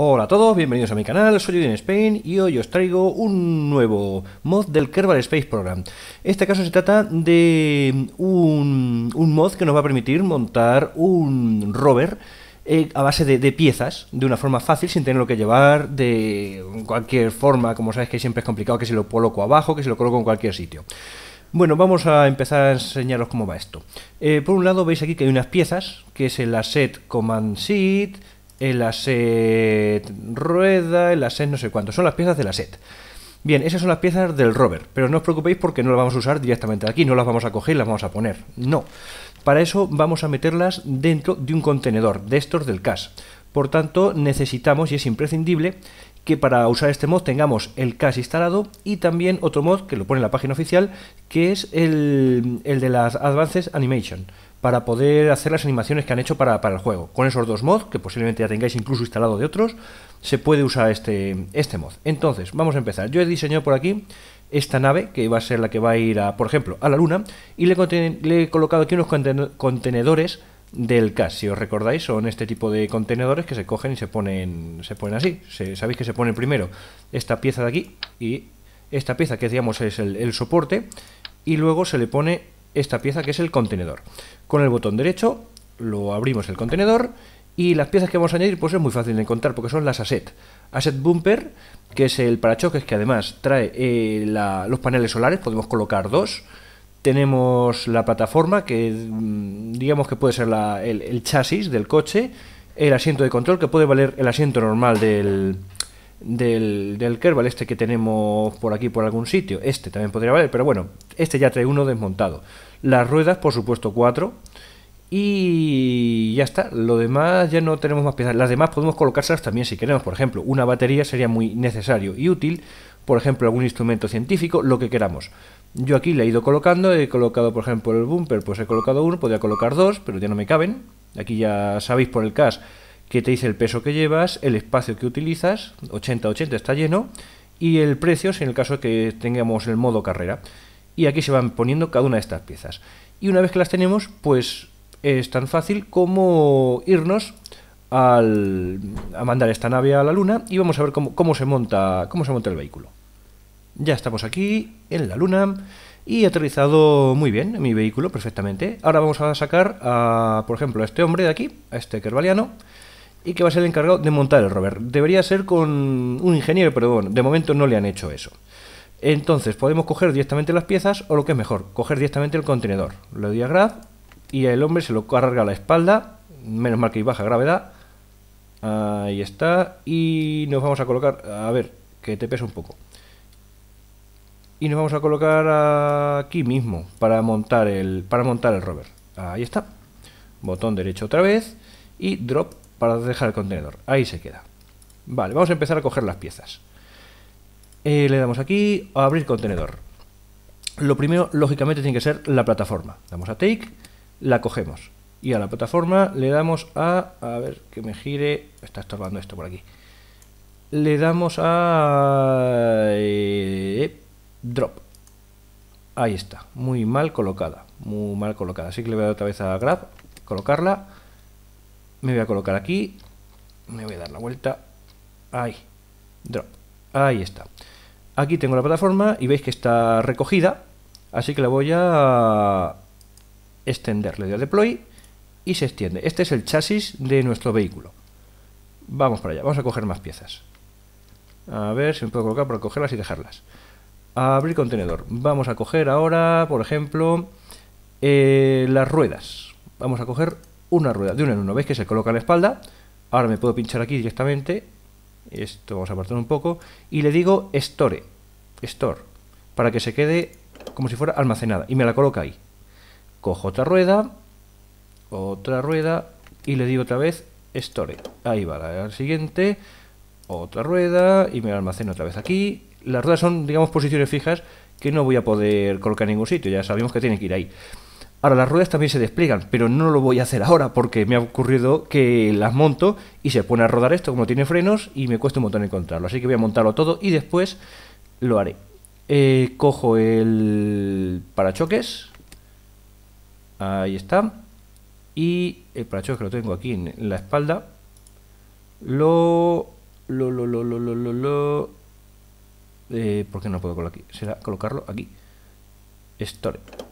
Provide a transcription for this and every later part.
Hola a todos, bienvenidos a mi canal, soy Odin Spain y hoy os traigo un nuevo mod del Kerbal Space Program. En este caso se trata de un, mod que nos va a permitir montar un rover eh, a base de, piezas, de una forma fácil, sin tenerlo que llevar de cualquier forma, como sabéis que siempre es complicado que se lo coloco abajo, que se lo coloco en cualquier sitio. Bueno, vamos a empezar a enseñaros cómo va esto. Eh, por un lado veis aquí que hay unas piezas, que es el asset command sheet, el asset rueda, el asset no sé cuánto. Son las piezas de la set Bien, esas son las piezas del rover, pero no os preocupéis porque no las vamos a usar directamente aquí, no las vamos a coger las vamos a poner. No, para eso vamos a meterlas dentro de un contenedor, de estos del cache. Por tanto, necesitamos y es imprescindible que para usar este mod tengamos el cache instalado y también otro mod que lo pone en la página oficial, que es el, el de las Advances Animation para poder hacer las animaciones que han hecho para, el juego. Con esos dos mods, que posiblemente ya tengáis incluso instalado de otros, se puede usar este, este mod. Entonces, vamos a empezar. Yo he diseñado por aquí esta nave, que va a ser la que va a ir, a, por ejemplo, a la Luna, y le, he colocado aquí unos contenedores del CAS. Si os recordáis, son este tipo de contenedores que se cogen y se ponen, se ponen así. sabéis que se pone primero esta pieza de aquí y esta pieza que digamos es el soporte y luego se le pone esta pieza que es el contenedor. Con el botón derecho lo abrimos el contenedor y las piezas que vamos a añadir pues es muy fácil de encontrar porque son las asset. Asset bumper, que es el parachoques que además trae eh, los paneles solares, podemos colocar dos. Tenemos la plataforma, que mm, digamos que puede ser el chasis del coche, el asiento de control, que puede valer el asiento normal del, del, Kerbal, este que tenemos por aquí, por algún sitio. Este también podría valer, pero bueno, este ya trae uno desmontado. Las ruedas, por supuesto, cuatro. Y ya está, lo demás ya no tenemos más piezas. Las demás podemos colocárselas también si queremos, por ejemplo, una batería sería muy necesario y útil, por ejemplo, algún instrumento científico, lo que queramos. Yo aquí le he ido colocando, he colocado, por ejemplo, el bumper, pues he colocado uno, podría colocar dos, pero ya no me caben. Aquí ya sabéis por el CAS que te dice el peso que llevas, el espacio que utilizas, 80-80 está lleno, y el precio si en el caso que tengamos el modo carrera. Y aquí se van poniendo cada una de estas piezas. Y una vez que las tenemos, pues es tan fácil como irnos al, a mandar esta nave a la luna y vamos a ver cómo, se monta, cómo se monta el vehículo. Ya estamos aquí en la luna y aterrizado muy bien mi vehículo perfectamente. Ahora vamos a sacar, a, por ejemplo, a este hombre de aquí, a este Kerbaliano, y que va a ser el encargado de montar el rover. Debería ser con un ingeniero, pero bueno, de momento no le han hecho eso. Entonces podemos coger directamente las piezas o lo que es mejor, coger directamente el contenedor. Lo doy a Grab y el hombre se lo carga a la espalda, menos mal que hay baja gravedad. Ahí está. Y nos vamos a colocar, a ver, que te pesa un poco. Y nos vamos a colocar aquí mismo para montar el, para montar el rover. Ahí está. Botón derecho otra vez y drop para dejar el contenedor. Ahí se queda. Vale, vamos a empezar a coger las piezas. Eh, le damos aquí a abrir contenedor. Lo primero, lógicamente, tiene que ser la plataforma. Damos a Take, la cogemos. Y a la plataforma le damos a... A ver, que me gire... Está estorbando esto por aquí. Le damos a... Eh, drop. Ahí está. Muy mal colocada. Muy mal colocada. Así que le voy a dar otra vez a Grab. Colocarla me voy a colocar aquí, me voy a dar la vuelta, ahí, drop, ahí está. Aquí tengo la plataforma y veis que está recogida, así que la voy a extender, le doy a deploy y se extiende. Este es el chasis de nuestro vehículo. Vamos para allá, vamos a coger más piezas. A ver si me puedo colocar para cogerlas y dejarlas. Abrir contenedor. Vamos a coger ahora, por ejemplo, eh, las ruedas. Vamos a coger una rueda de una en una, vez que se coloca en la espalda? Ahora me puedo pinchar aquí directamente. Esto vamos a apartar un poco. Y le digo store. Store. Para que se quede como si fuera almacenada. Y me la coloca ahí. Cojo otra rueda. Otra rueda. Y le digo otra vez store. Ahí va. La siguiente. Otra rueda. Y me la almaceno otra vez aquí. Las ruedas son, digamos, posiciones fijas que no voy a poder colocar en ningún sitio. Ya sabemos que tiene que ir ahí. Ahora, las ruedas también se despliegan, pero no lo voy a hacer ahora porque me ha ocurrido que las monto y se pone a rodar esto como tiene frenos y me cuesta un montón encontrarlo. Así que voy a montarlo todo y después lo haré. Eh, cojo el parachoques. Ahí está. Y el parachoques que lo tengo aquí en la espalda. Lo... Lo, lo, lo, lo, lo, eh, ¿Por qué no puedo colocar aquí? Será colocarlo aquí.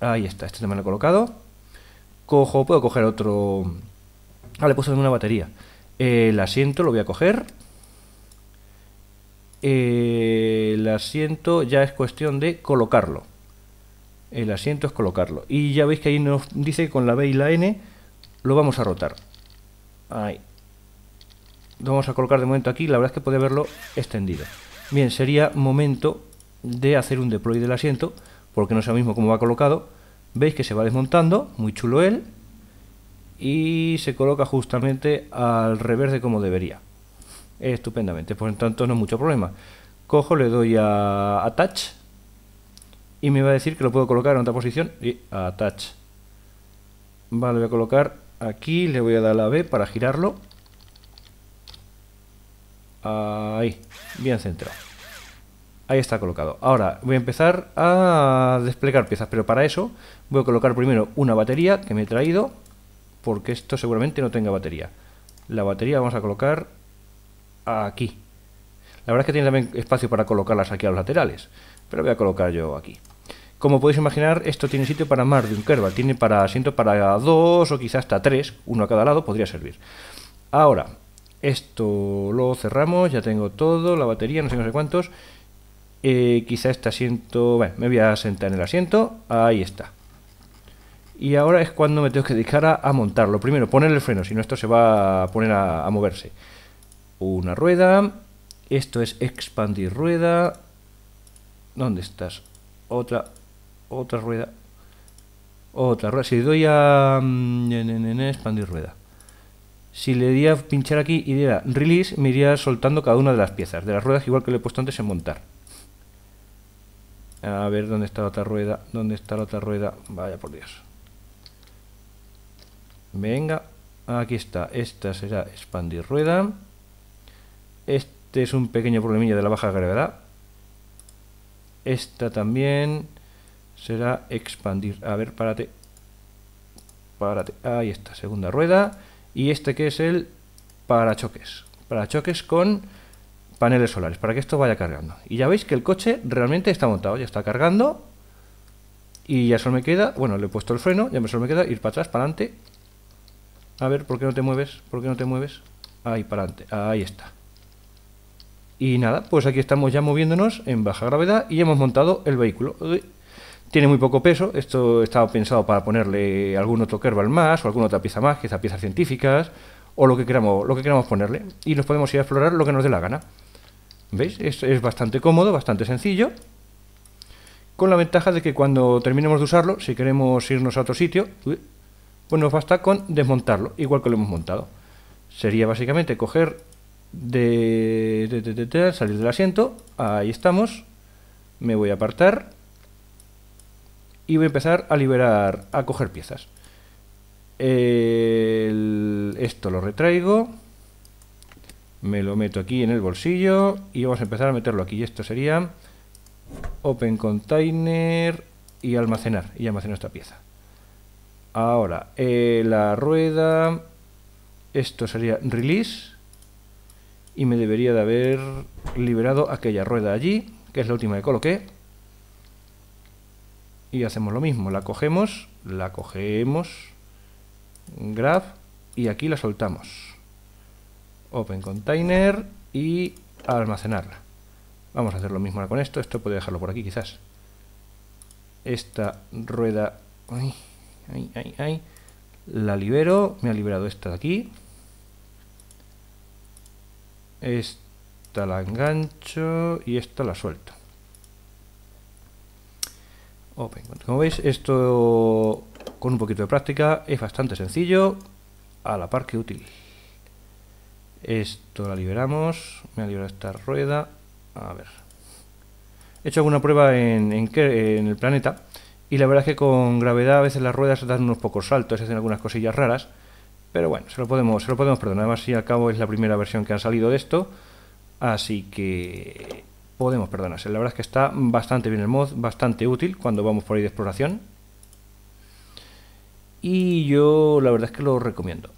Ahí está, este también lo he colocado. Cojo, puedo coger otro... Ah, le he puesto una batería. El asiento lo voy a coger. El asiento ya es cuestión de colocarlo. El asiento es colocarlo. Y ya veis que ahí nos dice que con la B y la N lo vamos a rotar. Ahí. Lo vamos a colocar de momento aquí. La verdad es que puede verlo extendido. Bien, sería momento de hacer un deploy del asiento porque no sé mismo cómo va colocado, veis que se va desmontando, muy chulo él, y se coloca justamente al revés de como debería. Estupendamente, por lo tanto no es mucho problema. Cojo, le doy a Attach y me va a decir que lo puedo colocar en otra posición y Attach. Vale, voy a colocar aquí, le voy a dar la B para girarlo. Ahí, bien centrado. Ahí está colocado. Ahora voy a empezar a desplegar piezas, pero para eso voy a colocar primero una batería que me he traído, porque esto seguramente no tenga batería. La batería vamos a colocar aquí. La verdad es que tiene también espacio para colocarlas aquí a los laterales, pero voy a colocar yo aquí. Como podéis imaginar, esto tiene sitio para más de un Kerbal tiene para asiento para dos o quizás hasta tres, uno a cada lado podría servir. Ahora, esto lo cerramos, ya tengo todo, la batería, no sé, no sé cuántos, eh, quizá este asiento, bueno, me voy a sentar en el asiento, ahí está. Y ahora es cuando me tengo que dedicar a, montarlo. Primero, poner el freno, si no esto se va a poner a, moverse. Una rueda, esto es expandir rueda. ¿Dónde estás? Otra, otra rueda. Otra rueda. Si le doy a mm, expandir rueda. Si le a pinchar aquí y diera release, me iría soltando cada una de las piezas, de las ruedas igual que le he puesto antes en montar. A ver, ¿dónde está la otra rueda? ¿Dónde está la otra rueda? Vaya por Dios. Venga, aquí está. Esta será expandir rueda. Este es un pequeño problemilla de la baja gravedad. Esta también será expandir. A ver, párate. Párate. Ahí está, segunda rueda. Y este que es el Para choques con paneles solares para que esto vaya cargando. Y ya veis que el coche realmente está montado, ya está cargando y ya solo me queda, bueno, le he puesto el freno, ya me solo me queda ir para atrás, para adelante. A ver, ¿por qué no te mueves? ¿Por qué no te mueves? Ahí, para adelante, ahí está. Y nada, pues aquí estamos ya moviéndonos en baja gravedad y hemos montado el vehículo. Tiene muy poco peso, esto estaba pensado para ponerle algún otro Kerbal más o alguna otra pieza más, quizá piezas científicas o lo que queramos, lo que queramos ponerle. Y nos podemos ir a explorar lo que nos dé la gana. ¿Veis? Es, bastante cómodo, bastante sencillo. Con la ventaja de que cuando terminemos de usarlo, si queremos irnos a otro sitio, pues nos basta con desmontarlo, igual que lo hemos montado. Sería básicamente coger de, salir del asiento, ahí estamos, me voy a apartar y voy a empezar a liberar, a coger piezas. esto lo retraigo, me lo meto aquí en el bolsillo y vamos a empezar a meterlo aquí. Y esto sería Open Container y almacenar. Y almaceno esta pieza. Ahora, eh, la rueda, esto sería Release y me debería de haber liberado aquella rueda allí, que es la última que coloqué. Y hacemos lo mismo, la cogemos, la cogemos, grab y aquí la soltamos open container y almacenarla. Vamos a hacer lo mismo ahora con esto. Esto puede dejarlo por aquí quizás. Esta rueda... Ay, La libero. Me ha liberado esta de aquí. Esta la engancho y esta la suelto. Open. Como veis, esto con un poquito de práctica es bastante sencillo, a la par que útil. Esto la liberamos. Me ha liberado esta rueda. A ver. He hecho alguna prueba en, en, el planeta. Y la verdad es que con gravedad a veces las ruedas dan unos pocos saltos, hacen algunas cosillas raras. Pero bueno, se lo podemos, se lo podemos perdonar. Además, si al cabo es la primera versión que han salido de esto. Así que podemos perdonarse. La verdad es que está bastante bien el mod, bastante útil cuando vamos por ahí de exploración. Y yo la verdad es que lo recomiendo.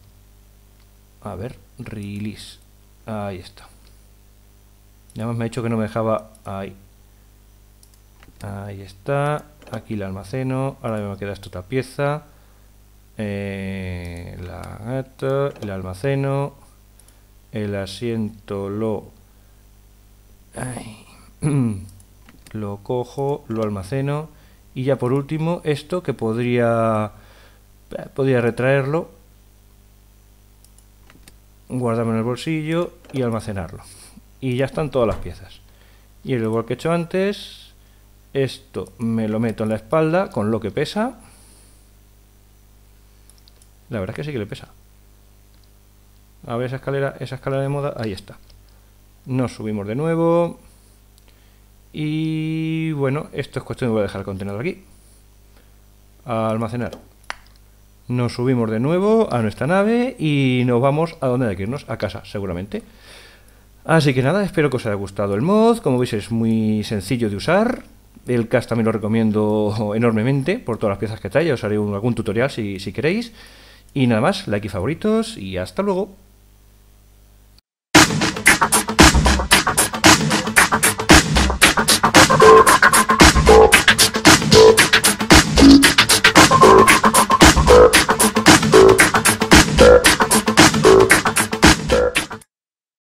A ver, release. Ahí está. ya me ha dicho que no me dejaba ahí. Ahí está. Aquí el almaceno. Ahora me queda esta otra pieza. Eh, la, gata. el almaceno. El asiento lo... lo cojo, lo almaceno. Y ya por último, esto que podría... Eh, podría retraerlo guardarme en el bolsillo y almacenarlo. Y ya están todas las piezas. Y el igual que he hecho antes, esto me lo meto en la espalda con lo que pesa. La verdad es que sí que le pesa. A ver esa escalera, esa escalera de moda, ahí está. Nos subimos de nuevo. Y bueno, esto es cuestión de voy a dejar el contenedor aquí. almacenar. Nos subimos de nuevo a nuestra nave y nos vamos a donde hay que irnos, a casa, seguramente. Así que nada, espero que os haya gustado el mod. Como veis es muy sencillo de usar. El cast también lo recomiendo enormemente por todas las piezas que trae. Os haré algún tutorial si, si queréis. Y nada más, like y favoritos y hasta luego.